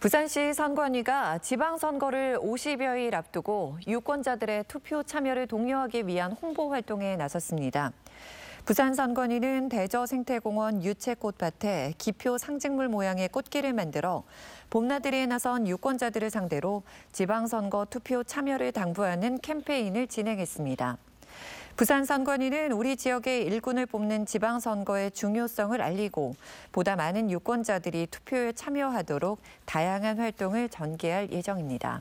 부산시 선관위가 지방선거를 50여일 앞두고 유권자들의 투표 참여를 독려하기 위한 홍보 활동에 나섰습니다. 부산 선관위는 대저 생태공원 유채꽃밭에 기표 상징물 모양의 꽃길을 만들어 봄나들이에 나선 유권자들을 상대로 지방선거 투표 참여를 당부하는 캠페인을 진행했습니다. 부산 선관위는 우리 지역의 일꾼을 뽑는 지방선거의 중요성을 알리고 보다 많은 유권자들이 투표에 참여하도록 다양한 활동을 전개할 예정입니다.